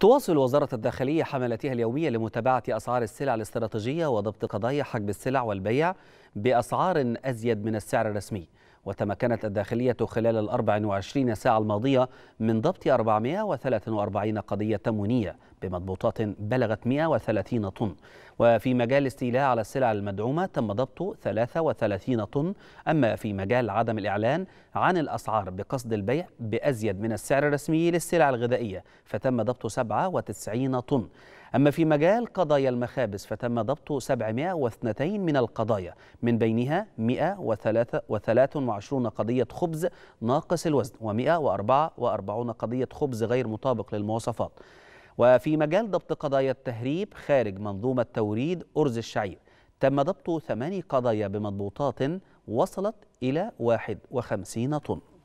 تواصل وزارة الداخلية حملتها اليومية لمتابعة أسعار السلع الاستراتيجية وضبط قضايا حجب السلع والبيع بأسعار أزيد من السعر الرسمي وتمكنت الداخلية خلال ال 24 ساعة الماضية من ضبط 443 قضية تموينية بمضبوطات بلغت 130 طن وفي مجال استيلاء على السلع المدعومة تم ضبط 33 طن أما في مجال عدم الإعلان عن الأسعار بقصد البيع بأزيد من السعر الرسمي للسلع الغذائية فتم ضبط 97 طن أما في مجال قضايا المخابز فتم ضبط 702 من القضايا من بينها 123 قضية خبز ناقص الوزن و144 قضية خبز غير مطابق للمواصفات وفي مجال ضبط قضايا التهريب خارج منظومة توريد أرز الشعير تم ضبط ثماني قضايا بمضبوطات وصلت إلى 51 طن